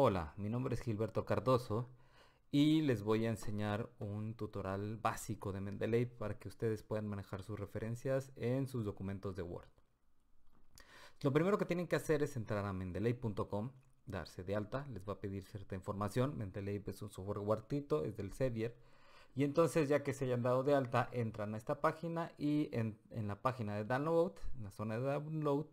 Hola, mi nombre es Gilberto Cardoso y les voy a enseñar un tutorial básico de Mendeley para que ustedes puedan manejar sus referencias en sus documentos de Word. Lo primero que tienen que hacer es entrar a mendeley.com, darse de alta, les va a pedir cierta información. Mendeley es un software guardito, es del Sevier. Y entonces ya que se hayan dado de alta, entran a esta página y en, en la página de download, en la zona de download,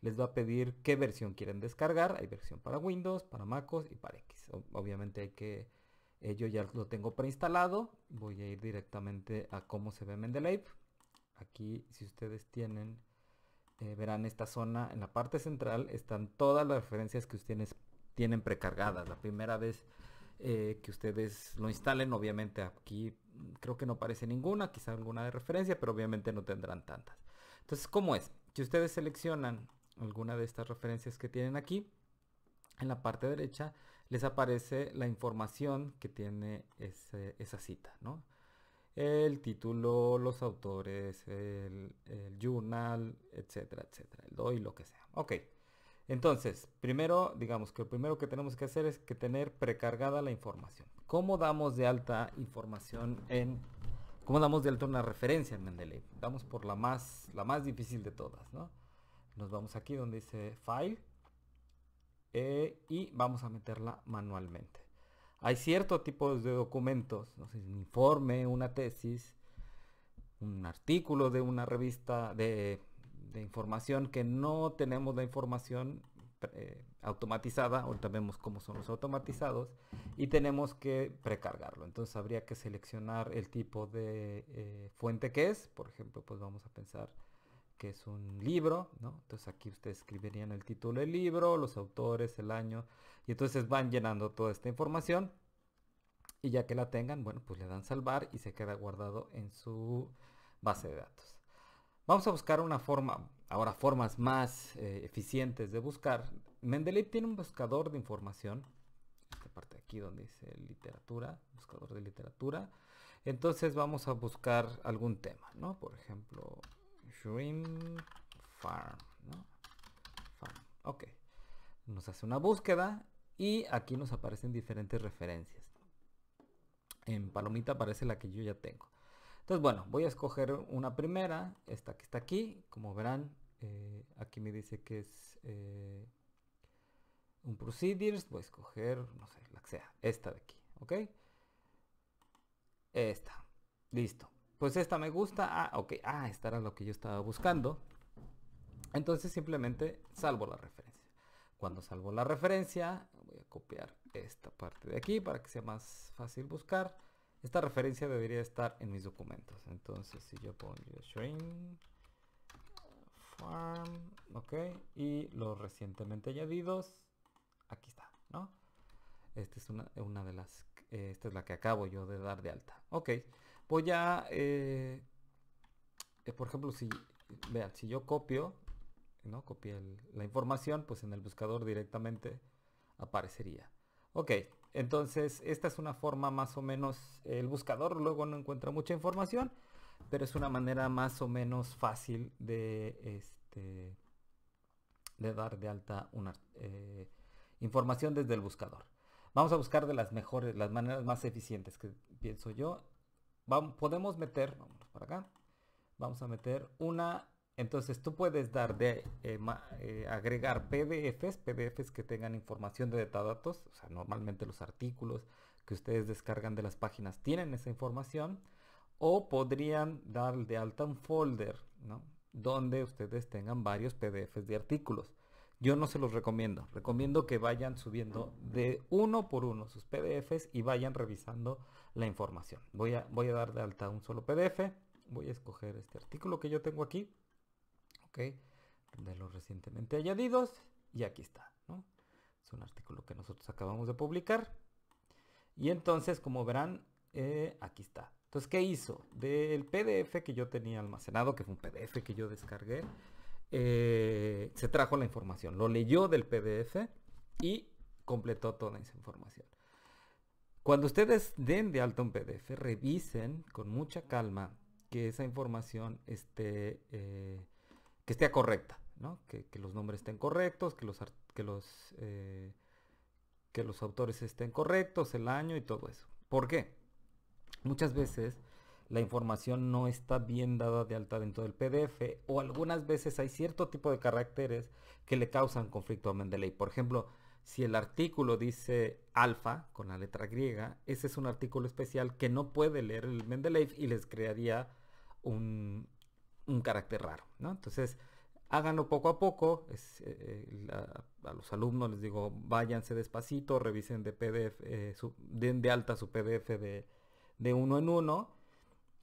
les va a pedir qué versión quieren descargar. Hay versión para Windows, para MacOS y para X. obviamente hay que... Eh, yo ya lo tengo preinstalado. Voy a ir directamente a cómo se ve Mendeley. Aquí, si ustedes tienen, eh, verán esta zona. En la parte central están todas las referencias que ustedes tienen precargadas. La primera vez eh, que ustedes lo instalen, obviamente aquí creo que no aparece ninguna, quizá alguna de referencia, pero obviamente no tendrán tantas. Entonces, ¿cómo es? Si ustedes seleccionan alguna de estas referencias que tienen aquí, en la parte derecha les aparece la información que tiene esa cita, ¿no? El título, los autores, el, journal, etcétera, etcétera, el DOI, lo que sea. Ok, entonces, primero, digamos que lo primero que tenemos que hacer es que tener precargada la información. ¿Cómo damos de alta información en... ¿Cómo damos de alta una referencia en Mendeley? Damos por la más, la más difícil de todas, ¿no? nos vamos aquí donde dice File eh, y vamos a meterla manualmente. Hay cierto tipo de documentos, un informe, una tesis, un artículo de una revista de, información que no tenemos la información eh, automatizada, ahorita vemos cómo son los automatizados, y tenemos que precargarlo. Entonces habría que seleccionar el tipo de eh, fuente que es, por ejemplo, pues vamos a pensar que es un libro, ¿no? Entonces aquí ustedes escribirían el título del libro, los autores, el año, y entonces van llenando toda esta información. Y ya que la tengan, bueno, pues le dan salvar y se queda guardado en su base de datos. Vamos a buscar una forma, ahora formas más eh, eficientes de buscar. Mendeley tiene un buscador de información, esta parte de aquí donde dice literatura, buscador de literatura. Entonces vamos a buscar algún tema, ¿no? Por ejemplo, Shrimp Farm, ¿no? ok. Nos hace una búsqueda y aquí nos aparecen diferentes referencias. En palomita aparece la que yo ya tengo. Entonces, bueno, voy a escoger una primera, esta que está aquí. Como verán, eh, aquí me dice que es eh, un procedures. Voy a escoger, no sé, la que sea, esta de aquí, ¿ok? Esta. Listo pues esta me gusta, ah, ok, ah, esta era lo que yo estaba buscando. Entonces simplemente salvo la referencia. Cuando salvo la referencia, voy a copiar esta parte de aquí para que sea más fácil buscar. Esta referencia debería estar en mis documentos. Entonces si yo pongo string farm, ok, y los recientemente añadidos, aquí está, ¿no? Esta es una, de las, eh, esta es la que acabo yo de dar de alta. Ok voy pues a... Eh, eh, por ejemplo, si, vean, si yo copio, ¿no? Copié la información, pues en el buscador directamente aparecería. Ok, entonces esta es una forma más o menos, el buscador luego no encuentra mucha información, pero es una manera más o menos fácil de, este, de dar de alta una eh, información desde el buscador. Vamos a buscar de las mejores, las maneras más eficientes que pienso yo podemos meter, vamos para acá, vamos a meter una, entonces tú puedes dar de eh, eh, agregar PDFs, PDFs que tengan información de metadatos, o sea, normalmente los artículos que ustedes descargan de las páginas tienen esa información, o podrían dar de alta un folder, ¿no? Donde ustedes tengan varios PDFs de artículos. Yo no se los recomiendo. Recomiendo que vayan subiendo de uno por uno sus PDFs y vayan revisando la información. Voy a, voy a dar de alta un solo PDF. Voy a escoger este artículo que yo tengo aquí. Ok. De los recientemente añadidos. Y aquí está. Es un artículo que nosotros acabamos de publicar. Y entonces, como verán, eh, aquí está. Entonces, ¿qué hizo? Del PDF que yo tenía almacenado, que fue un PDF que yo descargué, eh, se trajo la información, lo leyó del PDF y completó toda esa información. Cuando ustedes den de alta un PDF, revisen con mucha calma que esa información esté, eh, que esté correcta, que, los nombres estén correctos, que los, que, los, eh, que los autores estén correctos, el año y todo eso. ¿Por qué? Muchas veces la información no está bien dada de alta dentro del PDF o algunas veces hay cierto tipo de caracteres que le causan conflicto a Mendeley. Por ejemplo, si el artículo dice alfa con la letra griega, ese es un artículo especial que no puede leer el Mendeley y les crearía un, carácter raro. ¿no? Entonces, háganlo poco a poco. Eh, eh, a los alumnos les digo, váyanse despacito, revisen de PDF, eh, den de alta su PDF de, de uno en uno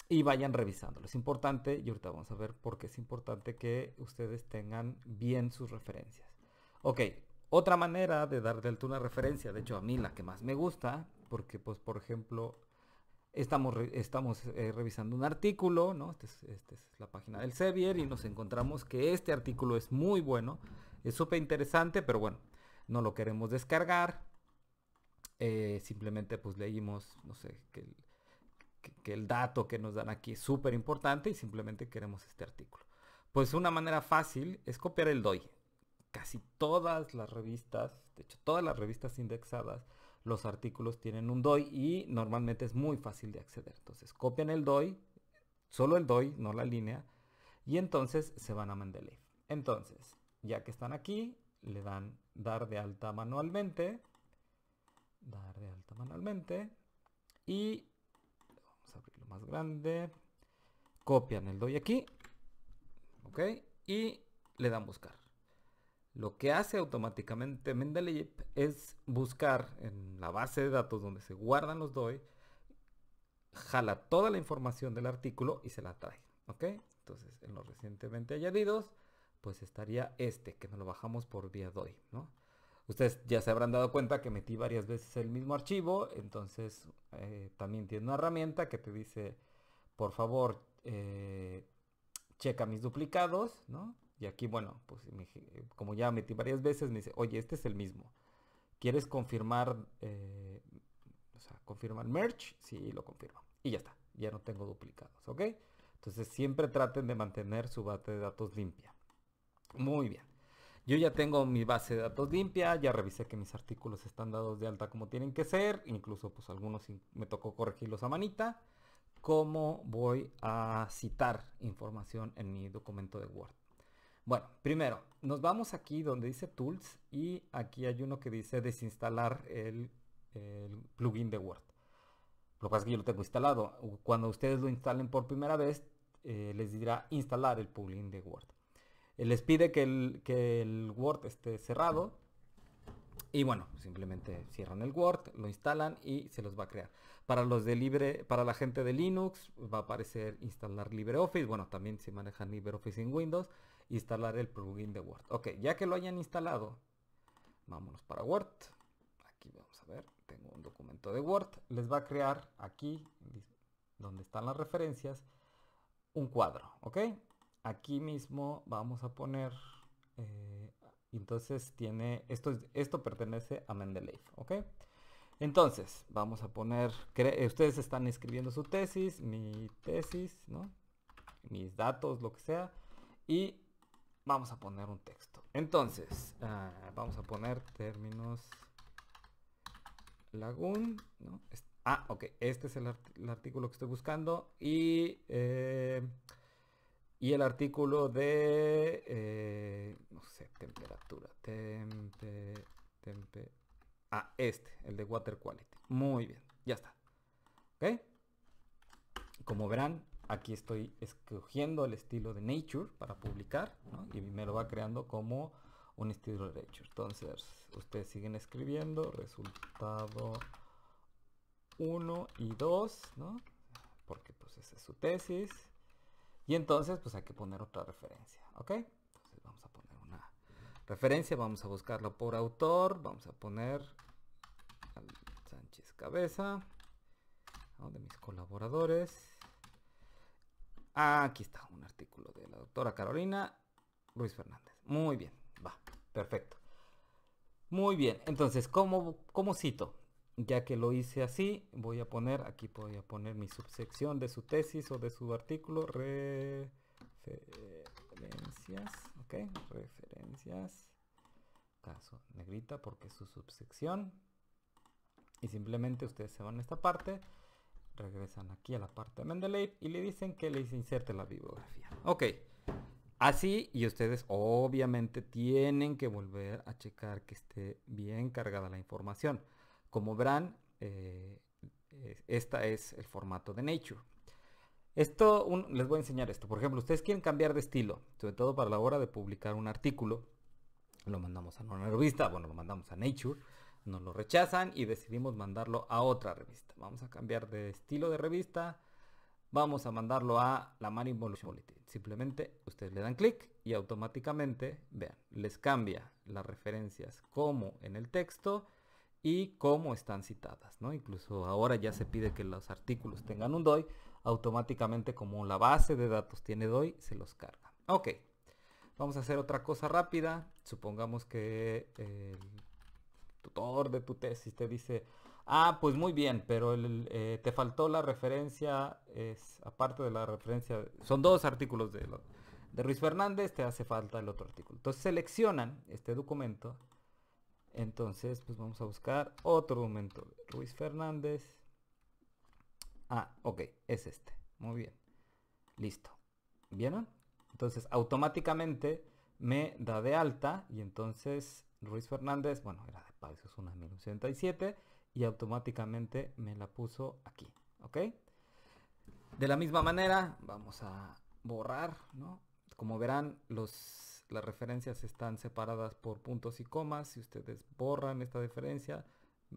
y vayan revisándolo. Es importante, y ahorita vamos a ver por qué es importante que ustedes tengan bien sus referencias. Ok, otra manera de dar alto una referencia, de hecho a mí la que más me gusta, porque pues por ejemplo estamos, estamos eh, revisando un artículo, ¿no? Esta este es, la página del Sevier y nos encontramos que este artículo es muy bueno, es súper interesante, pero bueno, no lo queremos descargar. Eh, simplemente pues leímos, no sé, que el, que, el dato que nos dan aquí es súper importante y simplemente queremos este artículo. Pues una manera fácil es copiar el DOI. Casi todas las revistas, de hecho todas las revistas indexadas, los artículos tienen un DOI y normalmente es muy fácil de acceder. Entonces copian el DOI, solo el DOI, no la línea, y entonces se van a Mendeley. Entonces, ya que están aquí, le dan dar de alta manualmente, dar de alta manualmente, y grande. Copian, el doy aquí. Ok. Y le dan buscar. Lo que hace automáticamente Mendeley es buscar en la base de datos donde se guardan los doy jala toda la información del artículo y se la trae. ¿Ok? Entonces, en los recientemente añadidos, pues estaría este, que nos lo bajamos por vía doy ¿no? Ustedes ya se habrán dado cuenta que metí varias veces el mismo archivo, entonces eh, también tiene una herramienta que te dice, por favor, eh, checa mis duplicados, ¿no? Y aquí, bueno, pues como ya metí varias veces, me dice, oye, este es el mismo. ¿Quieres confirmar, eh, o sea, confirmar merge? Sí, lo confirmo. Y ya está, ya no tengo duplicados, ¿ok? Entonces siempre traten de mantener su base de datos limpia. Muy bien. Yo ya tengo mi base de datos limpia, ya revisé que mis artículos están dados de alta como tienen que ser, incluso pues algunos me tocó corregirlos a manita. ¿Cómo voy a citar información en mi documento de Word? Bueno, primero, nos vamos aquí donde dice Tools y aquí hay uno que dice desinstalar el, plugin de Word. Lo que pasa es que yo lo tengo instalado. Cuando ustedes lo instalen por primera vez, eh, les dirá instalar el plugin de Word. Eh, les pide que el, el Word esté cerrado. Y bueno, simplemente cierran el Word, lo instalan y se los va a crear. Para los de libre, para la gente de Linux va a aparecer instalar LibreOffice. Bueno, también se manejan LibreOffice en Windows, instalar el plugin de Word. Ok, ya que lo hayan instalado, vámonos para Word. Aquí vamos a ver, tengo un documento de Word. Les va a crear aquí, donde están las referencias, un cuadro. Ok, aquí mismo vamos a poner, eh, entonces tiene, esto, esto pertenece a Mendeley ¿ok? Entonces, vamos a poner, eh, ustedes están escribiendo su tesis, mi tesis, ¿no? Mis datos, lo que sea, y vamos a poner un texto. Entonces, ah, vamos a poner términos lagoon, ¿no? Ah, ok, este es el, artículo que estoy buscando y... Eh, y el artículo de, eh, no sé, temperatura, tempe, tempe, ah, este, el de water quality. Muy bien, ya está. ¿Ok? Como verán, aquí estoy escogiendo el estilo de Nature para publicar, Y me lo va creando como un estilo de Nature. Entonces, ustedes siguen escribiendo, resultado 1 y 2, ¿no? Porque pues esa es su tesis y entonces, pues hay que poner otra referencia, ¿ok? Entonces vamos a poner una referencia, vamos a buscarlo por autor, vamos a poner Sánchez Cabeza, uno de mis colaboradores. Ah, aquí está un artículo de la doctora Carolina Ruiz Fernández. Muy bien, va, perfecto. Muy bien, entonces, cómo cito? ya que lo hice así, voy a poner, aquí voy a poner mi subsección de su tesis o de su artículo, referencias, ok, referencias, caso negrita porque es su subsección, y simplemente ustedes se van a esta parte, regresan aquí a la parte de Mendeley y le dicen que les inserte la bibliografía, ok, así y ustedes obviamente tienen que volver a checar que esté bien cargada la información, como verán, eh, eh, este es el formato de Nature. Esto, les voy a enseñar esto. Por ejemplo, ustedes quieren cambiar de estilo, sobre todo para la hora de publicar un artículo. Lo mandamos a una revista, bueno, lo mandamos a Nature, nos lo rechazan y decidimos mandarlo a otra revista. Vamos a cambiar de estilo de revista, vamos a mandarlo a la Marine Bulletin. Simplemente ustedes le dan clic y automáticamente, vean, les cambia las referencias como en el texto y cómo están citadas, ¿no? Incluso ahora ya se pide que los artículos tengan un DOI, automáticamente como la base de datos tiene DOI, se los carga. Ok, vamos a hacer otra cosa rápida. Supongamos que eh, el tutor de tu tesis te dice, ah, pues muy bien, pero eh, te faltó la referencia, es aparte de la referencia, son dos artículos de, de Ruiz Fernández, te hace falta el otro artículo. Entonces seleccionan este documento entonces, pues vamos a buscar otro momento. Ruiz Fernández. Ah, ok, es este. Muy bien. Listo. ¿Vieron? Entonces, automáticamente me da de alta y entonces Ruiz Fernández, bueno, era de es una 1987 y automáticamente me la puso aquí, ¿ok? De la misma manera, vamos a borrar, ¿no? Como verán, los las, referencias están separadas por puntos y comas. Si ustedes borran esta diferencia,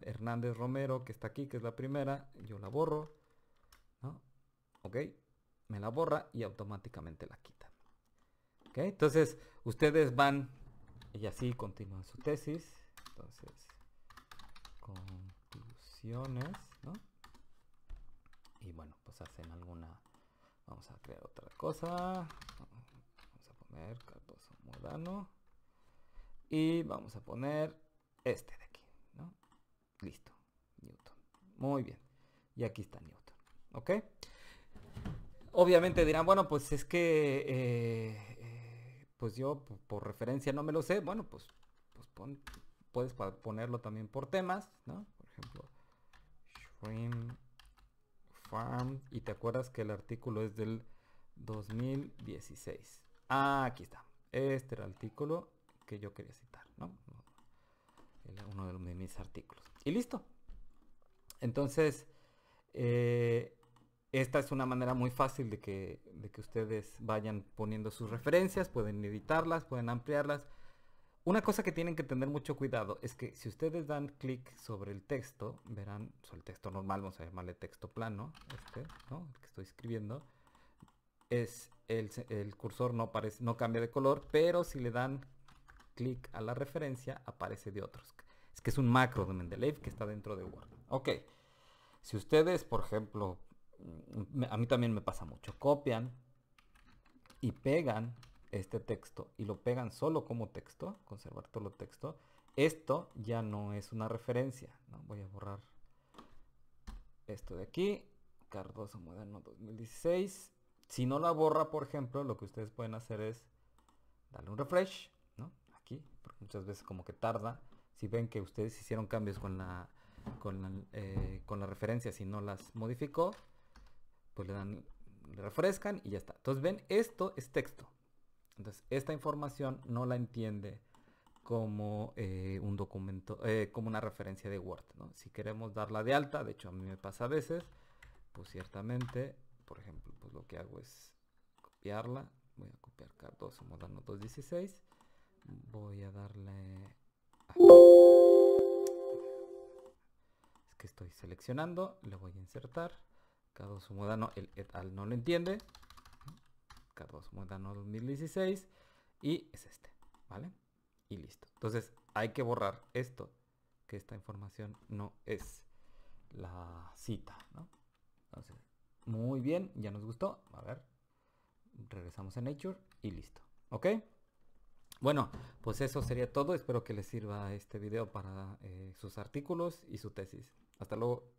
Hernández Romero, que está aquí, que es la primera, yo la borro. ¿Ok? Me la borra y automáticamente la quita. ¿Ok? Entonces, ustedes van y así continúan su tesis. Entonces, conclusiones, ¿no? Y bueno, pues hacen alguna... Vamos a crear otra cosa. Y vamos a poner este de aquí, ¿no? Listo, Newton. Muy bien. Y aquí está Newton, ¿ok? Obviamente dirán, bueno, pues es que, eh, eh, pues yo por, referencia no me lo sé. Bueno, pues, pues puedes ponerlo también por temas, Por ejemplo, Shrimp Farm. Y te acuerdas que el artículo es del 2016. Ah, aquí está. Este era el artículo que yo quería citar, ¿no? Uno de, los, mis artículos. Y listo. Entonces, eh, esta es una manera muy fácil de que, de que ustedes vayan poniendo sus referencias, pueden editarlas, pueden ampliarlas. Una cosa que tienen que tener mucho cuidado es que si ustedes dan clic sobre el texto, verán, sobre el texto normal, vamos a llamarle texto plano, este, ¿no? El que estoy escribiendo, es el, cursor no, aparece, no cambia de color, pero si le dan clic a la referencia, aparece de otros. Es que es un macro de Mendeley que está dentro de Word. Ok, si ustedes, por ejemplo, a mí también me pasa mucho, copian y pegan este texto y lo pegan solo como texto, conservar todo el texto, esto ya no es una referencia. ¿no? Voy a borrar esto de aquí, Cardoso Moderno 2016, si no la borra, por ejemplo, lo que ustedes pueden hacer es darle un refresh, ¿no? Aquí, porque muchas veces como que tarda. Si ven que ustedes hicieron cambios con la, con la, eh, referencia, si no las modificó, pues le dan, le refrescan y ya está. Entonces ven, esto es texto. Entonces esta información no la entiende como eh, un documento, eh, como una referencia de Word. ¿no? Si queremos darla de alta, de hecho a mí me pasa a veces, pues ciertamente por ejemplo, pues lo que hago es copiarla. Voy a copiar K2 modano 216. Voy a darle... Es que estoy seleccionando. Le voy a insertar. K2 modano, el et al no lo entiende. K2 modano 2016. Y es este, ¿vale? Y listo. Entonces hay que borrar esto, que esta información no es la cita, ¿no? Entonces muy bien, ya nos gustó. A ver, regresamos a Nature y listo. ¿Ok? Bueno, pues eso sería todo. Espero que les sirva este video para eh, sus artículos y su tesis. Hasta luego.